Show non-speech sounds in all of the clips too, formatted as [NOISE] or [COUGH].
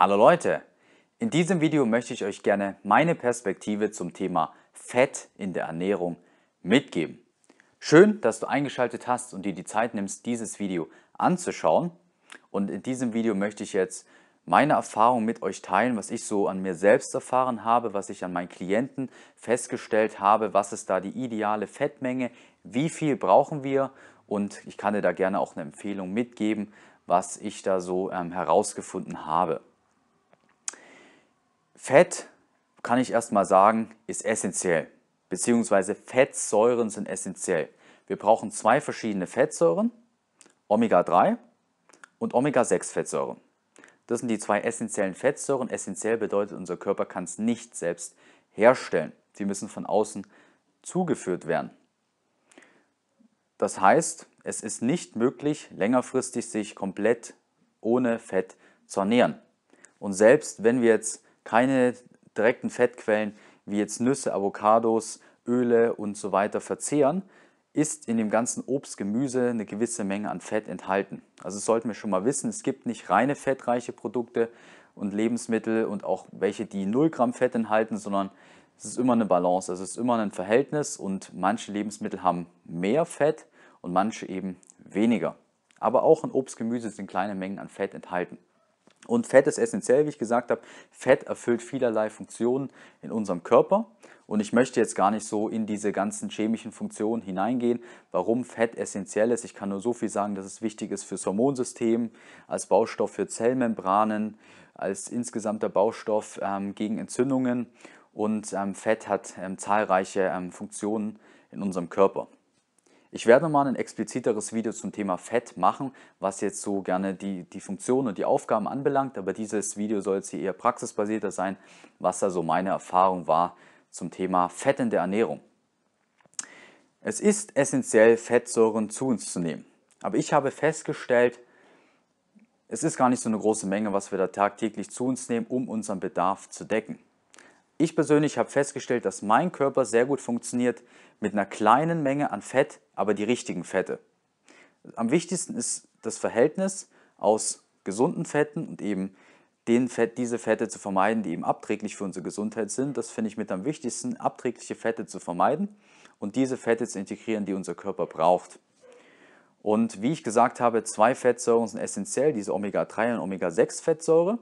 Hallo Leute! In diesem Video möchte ich euch gerne meine Perspektive zum Thema Fett in der Ernährung mitgeben. Schön, dass du eingeschaltet hast und dir die Zeit nimmst, dieses Video anzuschauen. Und in diesem Video möchte ich jetzt meine Erfahrung mit euch teilen, was ich so an mir selbst erfahren habe, was ich an meinen Klienten festgestellt habe, was ist da die ideale Fettmenge, wie viel brauchen wir und ich kann dir da gerne auch eine Empfehlung mitgeben, was ich da so ähm, herausgefunden habe. Fett, kann ich erstmal sagen, ist essentiell, beziehungsweise Fettsäuren sind essentiell. Wir brauchen zwei verschiedene Fettsäuren, Omega-3 und Omega-6-Fettsäuren. Das sind die zwei essentiellen Fettsäuren. Essentiell bedeutet, unser Körper kann es nicht selbst herstellen. Sie müssen von außen zugeführt werden. Das heißt, es ist nicht möglich, längerfristig sich komplett ohne Fett zu ernähren. Und selbst wenn wir jetzt keine direkten Fettquellen wie jetzt Nüsse, Avocados, Öle und so weiter verzehren, ist in dem ganzen Obst, Gemüse eine gewisse Menge an Fett enthalten. Also das sollten wir schon mal wissen, es gibt nicht reine fettreiche Produkte und Lebensmittel und auch welche, die 0 Gramm Fett enthalten, sondern es ist immer eine Balance, also es ist immer ein Verhältnis und manche Lebensmittel haben mehr Fett und manche eben weniger. Aber auch in Obst, Gemüse sind kleine Mengen an Fett enthalten. Und Fett ist essentiell, wie ich gesagt habe. Fett erfüllt vielerlei Funktionen in unserem Körper. Und ich möchte jetzt gar nicht so in diese ganzen chemischen Funktionen hineingehen, warum Fett essentiell ist. Ich kann nur so viel sagen, dass es wichtig ist fürs Hormonsystem, als Baustoff für Zellmembranen, als insgesamter Baustoff ähm, gegen Entzündungen. Und ähm, Fett hat ähm, zahlreiche ähm, Funktionen in unserem Körper. Ich werde mal ein expliziteres Video zum Thema Fett machen, was jetzt so gerne die, die Funktionen und die Aufgaben anbelangt, aber dieses Video soll jetzt hier eher praxisbasierter sein, was da so meine Erfahrung war zum Thema Fett in der Ernährung. Es ist essentiell, Fettsäuren zu uns zu nehmen. Aber ich habe festgestellt, es ist gar nicht so eine große Menge, was wir da tagtäglich zu uns nehmen, um unseren Bedarf zu decken. Ich persönlich habe festgestellt, dass mein Körper sehr gut funktioniert mit einer kleinen Menge an Fett, aber die richtigen Fette. Am wichtigsten ist das Verhältnis aus gesunden Fetten und eben den Fett, diese Fette zu vermeiden, die eben abträglich für unsere Gesundheit sind. Das finde ich mit am wichtigsten, abträgliche Fette zu vermeiden und diese Fette zu integrieren, die unser Körper braucht. Und wie ich gesagt habe, zwei Fettsäuren sind essentiell, diese Omega-3 und Omega-6-Fettsäure.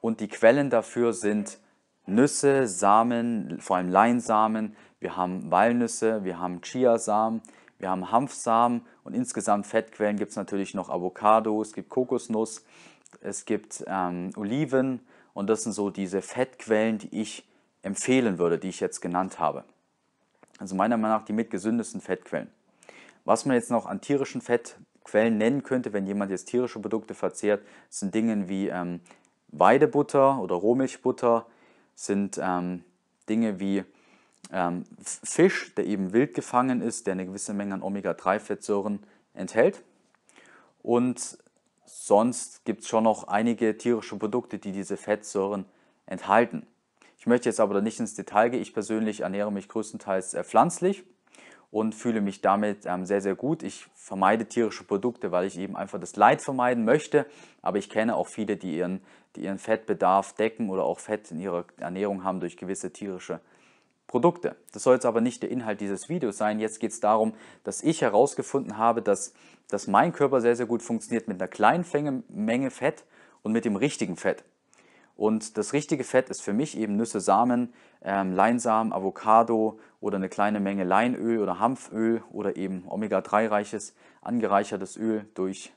Und die Quellen dafür sind Nüsse, Samen, vor allem Leinsamen, wir haben Walnüsse, wir haben Chiasamen, wir haben Hanfsamen und insgesamt Fettquellen gibt es natürlich noch Avocado, es gibt Kokosnuss, es gibt ähm, Oliven und das sind so diese Fettquellen, die ich empfehlen würde, die ich jetzt genannt habe. Also meiner Meinung nach die mitgesündesten Fettquellen. Was man jetzt noch an tierischen Fettquellen nennen könnte, wenn jemand jetzt tierische Produkte verzehrt, sind Dinge wie ähm, Weidebutter oder Rohmilchbutter, sind ähm, Dinge wie ähm, Fisch, der eben wild gefangen ist, der eine gewisse Menge an Omega-3-Fettsäuren enthält. Und sonst gibt es schon noch einige tierische Produkte, die diese Fettsäuren enthalten. Ich möchte jetzt aber da nicht ins Detail gehen. Ich persönlich ernähre mich größtenteils äh, pflanzlich und fühle mich damit ähm, sehr, sehr gut. Ich vermeide tierische Produkte, weil ich eben einfach das Leid vermeiden möchte. Aber ich kenne auch viele, die ihren, die ihren Fettbedarf decken oder auch Fett in ihrer Ernährung haben durch gewisse tierische Produkte. Das soll jetzt aber nicht der Inhalt dieses Videos sein. Jetzt geht es darum, dass ich herausgefunden habe, dass, dass mein Körper sehr, sehr gut funktioniert mit einer kleinen Menge Fett und mit dem richtigen Fett. Und das richtige Fett ist für mich eben Nüsse, Samen, ähm, Leinsamen, Avocado oder eine kleine Menge Leinöl oder Hanföl oder eben Omega-3-reiches angereichertes Öl durch,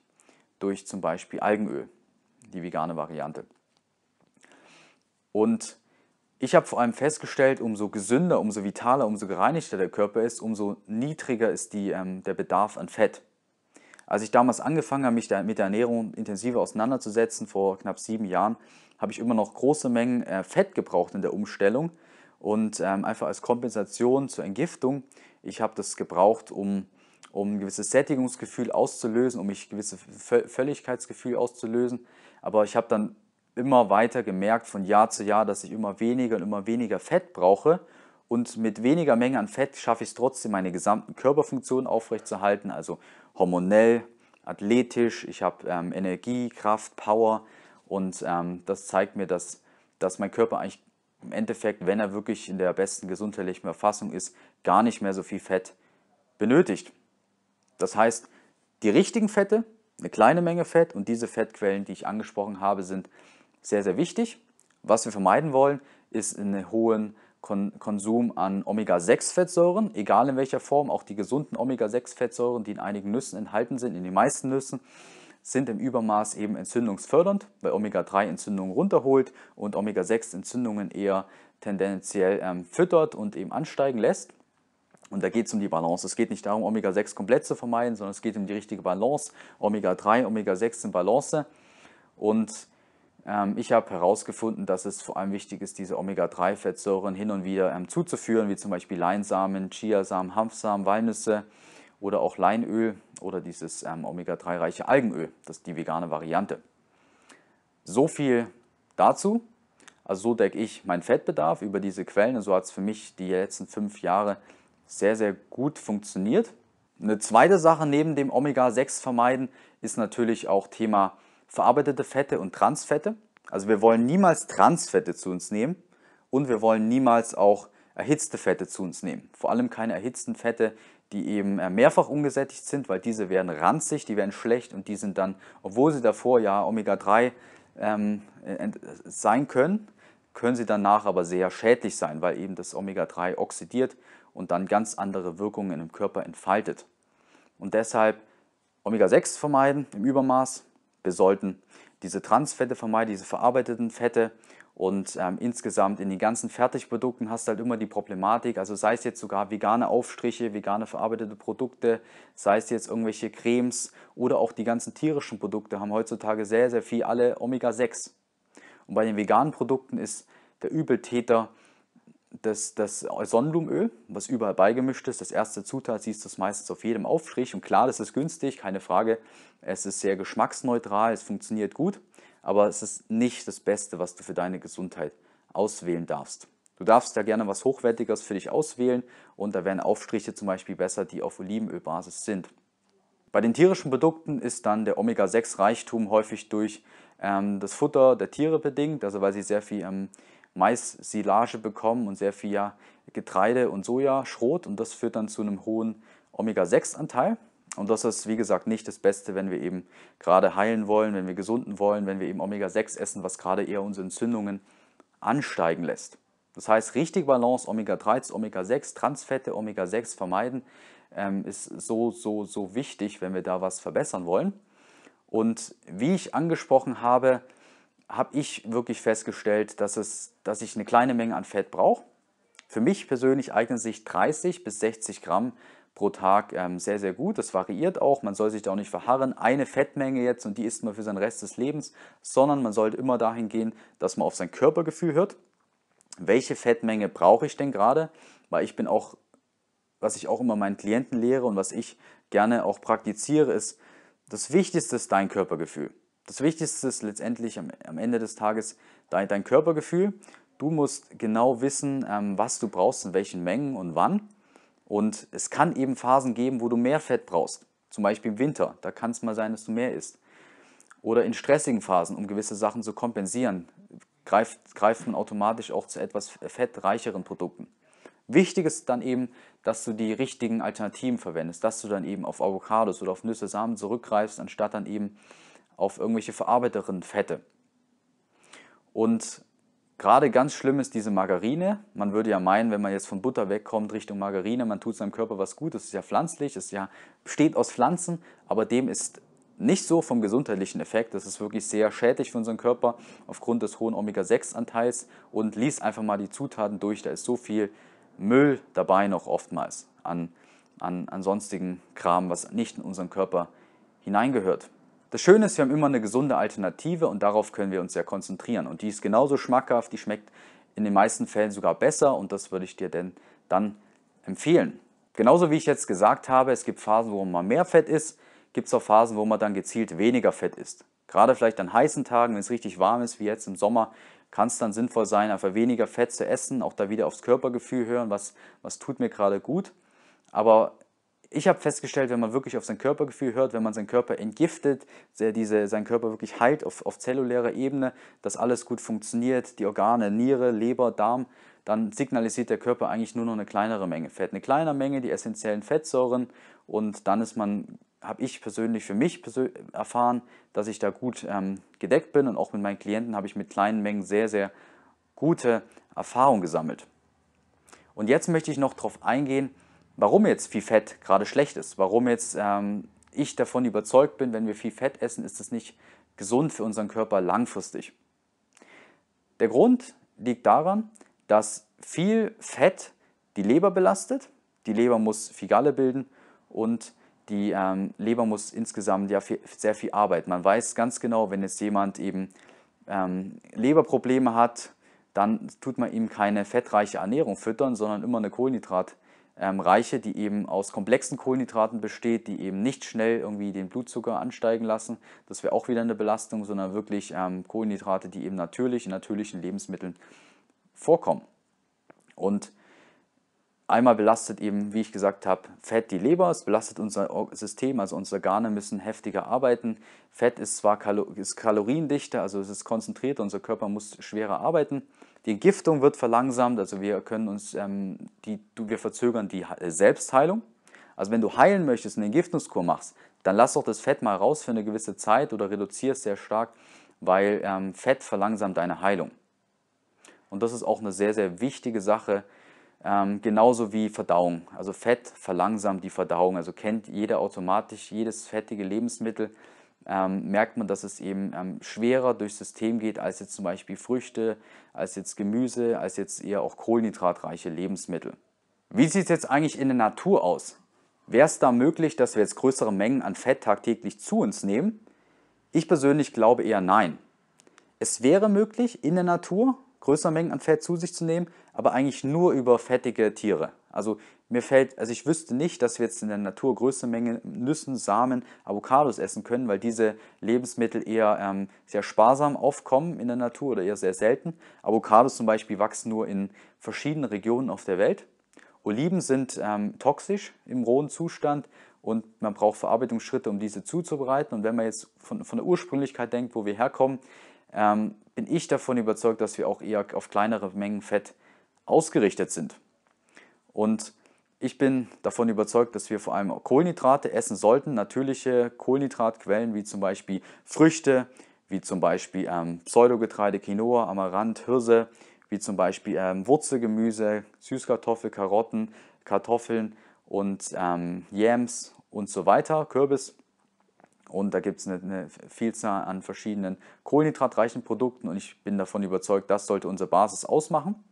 durch zum Beispiel Algenöl, die vegane Variante. Und ich habe vor allem festgestellt, umso gesünder, umso vitaler, umso gereinigter der Körper ist, umso niedriger ist die, ähm, der Bedarf an Fett. Als ich damals angefangen habe, mich mit der Ernährung intensiver auseinanderzusetzen, vor knapp sieben Jahren, habe ich immer noch große Mengen äh, Fett gebraucht in der Umstellung und ähm, einfach als Kompensation zur Entgiftung. Ich habe das gebraucht, um, um ein gewisses Sättigungsgefühl auszulösen, um mich ein gewisses Völligkeitsgefühl auszulösen. Aber ich habe dann immer weiter gemerkt von Jahr zu Jahr, dass ich immer weniger und immer weniger Fett brauche und mit weniger Menge an Fett schaffe ich es trotzdem, meine gesamten Körperfunktionen aufrechtzuerhalten, also hormonell, athletisch, ich habe ähm, Energie, Kraft, Power und ähm, das zeigt mir, dass, dass mein Körper eigentlich im Endeffekt, wenn er wirklich in der besten gesundheitlichen Erfassung ist, gar nicht mehr so viel Fett benötigt. Das heißt, die richtigen Fette, eine kleine Menge Fett und diese Fettquellen, die ich angesprochen habe, sind sehr, sehr wichtig. Was wir vermeiden wollen, ist einen hohen Kon Konsum an Omega-6-Fettsäuren, egal in welcher Form, auch die gesunden Omega-6-Fettsäuren, die in einigen Nüssen enthalten sind, in den meisten Nüssen, sind im Übermaß eben entzündungsfördernd, weil Omega-3-Entzündungen runterholt und Omega-6-Entzündungen eher tendenziell ähm, füttert und eben ansteigen lässt. Und da geht es um die Balance. Es geht nicht darum, Omega-6 komplett zu vermeiden, sondern es geht um die richtige Balance. Omega-3, Omega-6 sind Balance. Und ähm, ich habe herausgefunden, dass es vor allem wichtig ist, diese Omega-3-Fettsäuren hin und wieder ähm, zuzuführen, wie zum Beispiel Leinsamen, Chiasamen, Hanfsamen, Walnüsse oder auch Leinöl oder dieses ähm, Omega-3-reiche Algenöl. Das ist die vegane Variante. So viel dazu. Also so decke ich meinen Fettbedarf über diese Quellen und so also hat es für mich die letzten fünf Jahre sehr, sehr gut funktioniert. Eine zweite Sache neben dem Omega-6 vermeiden ist natürlich auch Thema verarbeitete Fette und Transfette. Also wir wollen niemals Transfette zu uns nehmen und wir wollen niemals auch erhitzte Fette zu uns nehmen. Vor allem keine erhitzten Fette, die eben äh, mehrfach ungesättigt sind, weil diese werden ranzig, die werden schlecht und die sind dann, obwohl sie davor ja Omega-3 ähm, äh, äh, sein können, können sie danach aber sehr schädlich sein, weil eben das Omega-3 oxidiert und dann ganz andere Wirkungen im Körper entfaltet. Und deshalb Omega-6 vermeiden im Übermaß, wir sollten diese Transfette vermeiden, diese verarbeiteten Fette und ähm, insgesamt in den ganzen Fertigprodukten hast du halt immer die Problematik, also sei es jetzt sogar vegane Aufstriche, vegane verarbeitete Produkte, sei es jetzt irgendwelche Cremes oder auch die ganzen tierischen Produkte haben heutzutage sehr, sehr viel alle Omega-6. Und bei den veganen Produkten ist der Übeltäter das, das Sonnenblumenöl, was überall beigemischt ist, das erste Zutat siehst du es meistens auf jedem Aufstrich. Und klar, das ist günstig, keine Frage. Es ist sehr geschmacksneutral, es funktioniert gut, aber es ist nicht das Beste, was du für deine Gesundheit auswählen darfst. Du darfst da gerne was Hochwertiges für dich auswählen und da wären Aufstriche zum Beispiel besser, die auf Olivenölbasis sind. Bei den tierischen Produkten ist dann der Omega-6-Reichtum häufig durch ähm, das Futter der Tiere bedingt, also weil sie sehr viel ähm, Mais-Silage bekommen und sehr viel Getreide- und Sojaschrot und das führt dann zu einem hohen Omega-6-Anteil. Und das ist, wie gesagt, nicht das Beste, wenn wir eben gerade heilen wollen, wenn wir gesunden wollen, wenn wir eben Omega-6 essen, was gerade eher unsere Entzündungen ansteigen lässt. Das heißt, richtig Balance Omega-3 zu Omega-6, Transfette Omega-6 vermeiden, ähm, ist so, so, so wichtig, wenn wir da was verbessern wollen. Und wie ich angesprochen habe, habe ich wirklich festgestellt, dass, es, dass ich eine kleine Menge an Fett brauche. Für mich persönlich eignen sich 30 bis 60 Gramm pro Tag ähm, sehr, sehr gut. Das variiert auch. Man soll sich da auch nicht verharren. Eine Fettmenge jetzt und die isst man für seinen Rest des Lebens, sondern man sollte immer dahin gehen, dass man auf sein Körpergefühl hört. Welche Fettmenge brauche ich denn gerade? Weil ich bin auch, was ich auch immer meinen Klienten lehre und was ich gerne auch praktiziere, ist, das Wichtigste ist dein Körpergefühl. Das Wichtigste ist letztendlich am, am Ende des Tages dein, dein, Körpergefühl. Du musst genau wissen, ähm, was du brauchst, in welchen Mengen und wann. Und es kann eben Phasen geben, wo du mehr Fett brauchst. Zum Beispiel im Winter, da kann es mal sein, dass du mehr isst. Oder in stressigen Phasen, um gewisse Sachen zu kompensieren, greift, greift man automatisch auch zu etwas fettreicheren Produkten. Wichtig ist dann eben, dass du die richtigen Alternativen verwendest, dass du dann eben auf Avocados oder auf Nüsse, Samen zurückgreifst, anstatt dann eben auf irgendwelche verarbeiteren Fette. Und gerade ganz schlimm ist diese Margarine. Man würde ja meinen, wenn man jetzt von Butter wegkommt Richtung Margarine, man tut seinem Körper was Gutes, ist ja pflanzlich, ist ja besteht aus Pflanzen, aber dem ist nicht so vom gesundheitlichen Effekt. Das ist wirklich sehr schädlich für unseren Körper aufgrund des hohen Omega-6-Anteils. Und lies einfach mal die Zutaten durch. Da ist so viel Müll dabei noch oftmals an, an, an sonstigen Kram, was nicht in unseren Körper hineingehört. Das Schöne ist, wir haben immer eine gesunde Alternative und darauf können wir uns ja konzentrieren. Und die ist genauso schmackhaft, die schmeckt in den meisten Fällen sogar besser und das würde ich dir denn dann empfehlen. Genauso wie ich jetzt gesagt habe, es gibt Phasen, wo man mehr Fett isst, gibt es auch Phasen, wo man dann gezielt weniger Fett isst. Gerade vielleicht an heißen Tagen, wenn es richtig warm ist, wie jetzt im Sommer, kann es dann sinnvoll sein, einfach weniger Fett zu essen, auch da wieder aufs Körpergefühl hören, was, was tut mir gerade gut. Aber ich habe festgestellt, wenn man wirklich auf sein Körpergefühl hört, wenn man seinen Körper entgiftet, diese, seinen Körper wirklich heilt auf, auf zellulärer Ebene, dass alles gut funktioniert, die Organe, Niere, Leber, Darm, dann signalisiert der Körper eigentlich nur noch eine kleinere Menge Fett. Eine kleine Menge, die essentiellen Fettsäuren und dann ist man, habe ich persönlich für mich erfahren, dass ich da gut ähm, gedeckt bin und auch mit meinen Klienten habe ich mit kleinen Mengen sehr, sehr gute Erfahrungen gesammelt. Und jetzt möchte ich noch darauf eingehen, warum jetzt viel Fett gerade schlecht ist, warum jetzt ähm, ich davon überzeugt bin, wenn wir viel Fett essen, ist das nicht gesund für unseren Körper langfristig. Der Grund liegt daran, dass viel Fett die Leber belastet. Die Leber muss Figale bilden und die ähm, Leber muss insgesamt ja viel, sehr viel arbeiten. Man weiß ganz genau, wenn jetzt jemand eben ähm, Leberprobleme hat, dann tut man ihm keine fettreiche Ernährung füttern, sondern immer eine Kohlenhydrat- ähm, reiche, die eben aus komplexen Kohlenhydraten besteht, die eben nicht schnell irgendwie den Blutzucker ansteigen lassen. Das wäre auch wieder eine Belastung, sondern wirklich ähm, Kohlenhydrate, die eben natürlich in natürlichen Lebensmitteln vorkommen. Und einmal belastet eben, wie ich gesagt habe, Fett die Leber, es belastet unser System, also unsere Organe müssen heftiger arbeiten. Fett ist zwar Kalo ist kaloriendichter, also es ist konzentriert, unser Körper muss schwerer arbeiten. Die Entgiftung wird verlangsamt, also wir können uns, ähm, die, wir verzögern die äh, Selbstheilung. Also wenn du heilen möchtest und eine Entgiftungskur machst, dann lass doch das Fett mal raus für eine gewisse Zeit oder reduziere es sehr stark, weil ähm, Fett verlangsamt deine Heilung. Und das ist auch eine sehr, sehr wichtige Sache, ähm, genauso wie Verdauung. Also Fett verlangsamt die Verdauung. Also kennt jeder automatisch jedes fettige Lebensmittel ähm, merkt man, dass es eben ähm, schwerer durchs System geht als jetzt zum Beispiel Früchte, als jetzt Gemüse, als jetzt eher auch kohlenhydratreiche Lebensmittel. Wie sieht es jetzt eigentlich in der Natur aus? Wäre es da möglich, dass wir jetzt größere Mengen an Fett tagtäglich zu uns nehmen? Ich persönlich glaube eher nein. Es wäre möglich, in der Natur größere Mengen an Fett zu sich zu nehmen, aber eigentlich nur über fettige Tiere. Also mir fällt, also ich wüsste nicht, dass wir jetzt in der Natur größere Mengen Nüssen, Samen, Avocados essen können, weil diese Lebensmittel eher ähm, sehr sparsam aufkommen in der Natur oder eher sehr selten. Avocados zum Beispiel wachsen nur in verschiedenen Regionen auf der Welt. Oliven sind ähm, toxisch im rohen Zustand und man braucht Verarbeitungsschritte, um diese zuzubereiten. Und wenn man jetzt von, von der Ursprünglichkeit denkt, wo wir herkommen, ähm, bin ich davon überzeugt, dass wir auch eher auf kleinere Mengen Fett ausgerichtet sind. Und ich bin davon überzeugt, dass wir vor allem Kohlenhydrate essen sollten, natürliche Kohlenhydratquellen wie zum Beispiel Früchte, wie zum Beispiel ähm, Pseudogetreide, Quinoa, Amaranth, Hirse, wie zum Beispiel ähm, Wurzelgemüse, Süßkartoffel, Karotten, Kartoffeln und ähm, Yams und so weiter, Kürbis. Und da gibt es eine, eine, Vielzahl an verschiedenen kohlenhydratreichen Produkten und ich bin davon überzeugt, das sollte unsere Basis ausmachen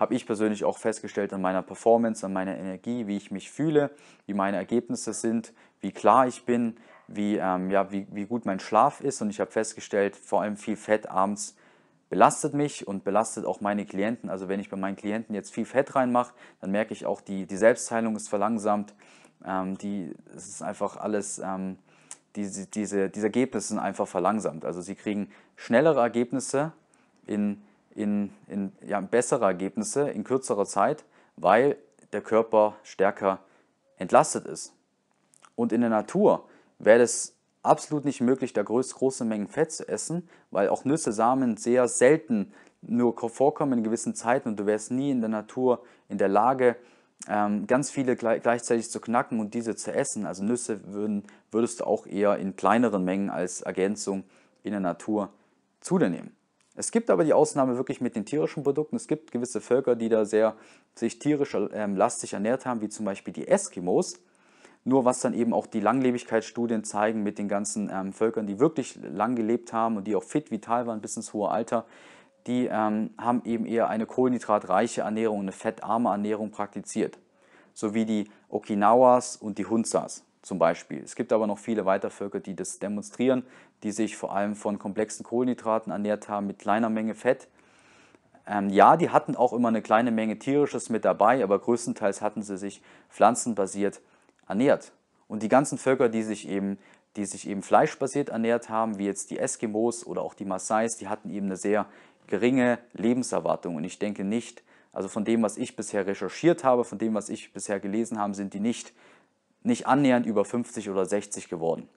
habe ich persönlich auch festgestellt an meiner Performance, an meiner Energie, wie ich mich fühle, wie meine Ergebnisse sind, wie klar ich bin, wie, ähm, ja, wie, wie gut mein Schlaf ist. Und ich habe festgestellt, vor allem viel Fett abends belastet mich und belastet auch meine Klienten. Also wenn ich bei meinen Klienten jetzt viel Fett reinmache, dann merke ich auch, die, die Selbstheilung ist verlangsamt. Ähm, die, es ist einfach alles, ähm, diese, diese, diese Ergebnisse sind einfach verlangsamt. Also sie kriegen schnellere Ergebnisse in in, in ja, bessere Ergebnisse in kürzerer Zeit, weil der Körper stärker entlastet ist. Und in der Natur wäre es absolut nicht möglich, da groß, große Mengen Fett zu essen, weil auch Nüsse, Samen sehr selten nur vorkommen in gewissen Zeiten und du wärst nie in der Natur in der Lage, ähm, ganz viele gleichzeitig zu knacken und diese zu essen. Also Nüsse würden, würdest du auch eher in kleineren Mengen als Ergänzung in der Natur zu dir nehmen. Es gibt aber die Ausnahme wirklich mit den tierischen Produkten. Es gibt gewisse Völker, die da sehr sich tierisch ähm, lastig ernährt haben, wie zum Beispiel die Eskimos. Nur was dann eben auch die Langlebigkeitsstudien zeigen mit den ganzen ähm, Völkern, die wirklich lang gelebt haben und die auch fit, vital waren bis ins hohe Alter, die ähm, haben eben eher eine kohlenhydratreiche Ernährung, eine fettarme Ernährung praktiziert. So wie die Okinawas und die Hunzas zum Beispiel. Es gibt aber noch viele weitere Völker, die das demonstrieren, die sich vor allem von komplexen Kohlenhydraten ernährt haben mit kleiner Menge Fett. Ähm, ja, die hatten auch immer eine kleine Menge tierisches mit dabei, aber größtenteils hatten sie sich pflanzenbasiert ernährt. Und die ganzen Völker, die sich eben, die sich eben fleischbasiert ernährt haben, wie jetzt die Eskimos oder auch die Maasais, die hatten eben eine sehr geringe Lebenserwartung. Und ich denke nicht, also von dem, was ich bisher recherchiert habe, von dem, was ich bisher gelesen habe, sind die nicht nicht annähernd über 50 oder 60 geworden.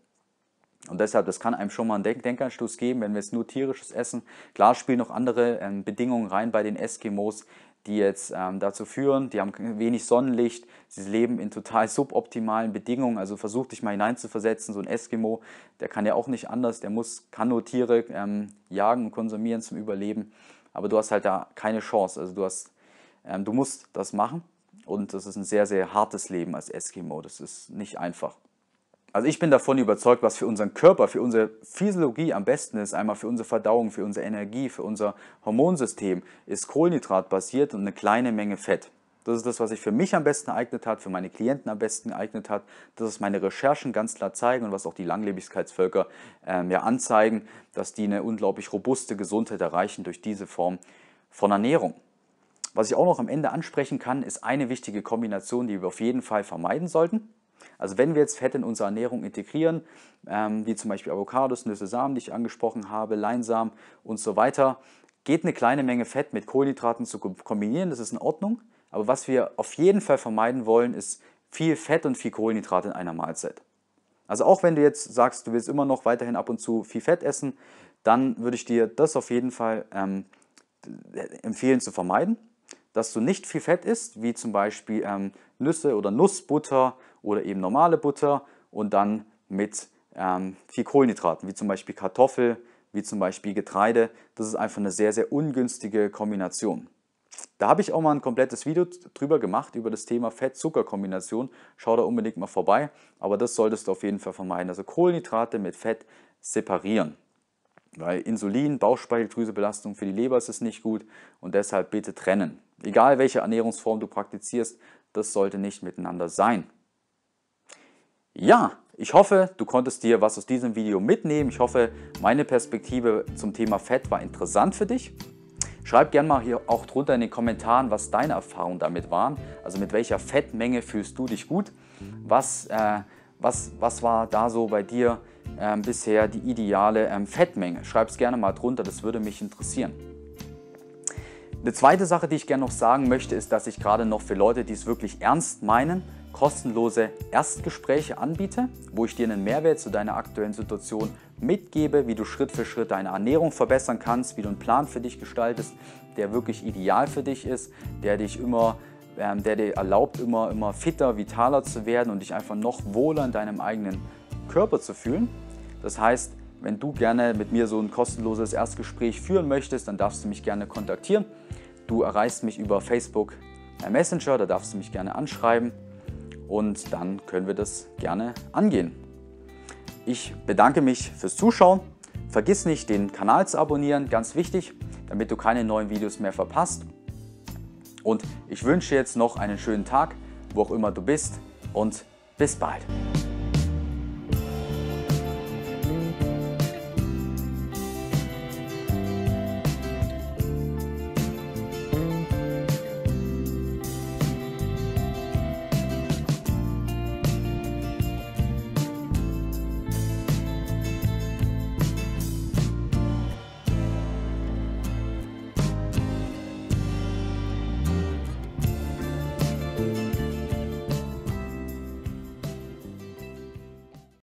Und deshalb, das kann einem schon mal einen Denkanstoß geben, wenn wir jetzt nur tierisches essen. Klar spielen noch andere ähm, Bedingungen rein bei den Eskimos, die jetzt ähm, dazu führen. Die haben wenig Sonnenlicht, sie leben in total [LAUGHS] suboptimalen Bedingungen. Also versuch dich mal hineinzuversetzen. So ein Eskimo, der kann ja auch nicht anders, der muss, kann nur Tiere ähm, jagen und konsumieren zum Überleben. Aber du hast halt da keine Chance. Also du hast, ähm, du musst das machen. Und das ist ein sehr, sehr hartes Leben als Eskimo. Das ist nicht einfach. Also ich bin davon überzeugt, was für unseren Körper, für unsere Physiologie am besten ist, einmal für unsere Verdauung, für unsere Energie, für unser Hormonsystem, ist Kohlenhydrat basiert und eine kleine Menge Fett. Das ist das, was sich für mich am besten geeignet hat, für meine Klienten am besten geeignet hat. Das ist meine Recherchen ganz klar zeigen und was auch die Langlebigkeitsvölker ähm, ja anzeigen, dass die eine unglaublich robuste Gesundheit erreichen durch diese Form von Ernährung. Was ich auch noch am Ende ansprechen kann, ist eine wichtige Kombination, die wir auf jeden Fall vermeiden sollten. Also wenn wir jetzt Fett in unsere Ernährung integrieren, ähm, wie zum Beispiel Avocados, Nüsse, Samen, die ich angesprochen habe, Leinsamen und so weiter, geht eine kleine Menge Fett mit Kohlenhydraten zu kombinieren, das ist in Ordnung. Aber was wir auf jeden Fall vermeiden wollen, ist viel Fett und viel Kohlenhydrat in einer Mahlzeit. Also auch wenn du jetzt sagst, du willst immer noch weiterhin ab und zu viel Fett essen, dann würde ich dir das auf jeden Fall ähm, empfehlen zu vermeiden dass du nicht viel Fett isst, wie zum Beispiel ähm, Nüsse oder Nussbutter oder eben normale Butter und dann mit ähm, viel Kohlenhydraten, wie zum Beispiel Kartoffel, wie zum Beispiel Getreide. Das ist einfach eine sehr, sehr ungünstige Kombination. Da habe ich auch mal ein komplettes Video drüber gemacht, über das Thema Fett-Zucker-Kombination. Schau da unbedingt mal vorbei, aber das solltest du auf jeden Fall vermeiden. Also Kohlenhydrate mit Fett separieren. Weil Insulin, Bauchspeicheldrüsebelastung für die Leber ist es nicht gut und deshalb bitte trennen. Egal welche Ernährungsform du praktizierst, das sollte nicht miteinander sein. Ja, ich hoffe, du konntest dir was aus diesem Video mitnehmen. Ich hoffe, meine Perspektive zum Thema Fett war interessant für dich. Schreib gerne mal hier auch drunter in den Kommentaren, was deine Erfahrungen damit waren. Also mit welcher Fettmenge fühlst du dich gut? Was, äh, was, was war da so bei dir ähm, bisher die ideale ähm, Fettmenge? Schreib es gerne mal drunter, das würde mich interessieren. Eine zweite Sache, die ich gerne noch sagen möchte, ist, dass ich gerade noch für Leute, die es wirklich ernst meinen, kostenlose Erstgespräche anbiete, wo ich dir einen Mehrwert zu deiner aktuellen Situation mitgebe, wie du Schritt für Schritt deine Ernährung verbessern kannst, wie du einen Plan für dich gestaltest, der wirklich ideal für dich ist, der dich immer ähm, der dir erlaubt, immer, immer fitter, vitaler zu werden und dich einfach noch wohler in deinem eigenen Körper zu fühlen. Das heißt, wenn du gerne mit mir so ein kostenloses Erstgespräch führen möchtest, dann darfst du mich gerne kontaktieren. Du erreichst mich über Facebook Messenger, da darfst du mich gerne anschreiben und dann können wir das gerne angehen. Ich bedanke mich fürs Zuschauen. Vergiss nicht, den Kanal zu abonnieren, ganz wichtig, damit du keine neuen Videos mehr verpasst. Und ich wünsche jetzt noch einen schönen Tag, wo auch immer du bist und bis bald.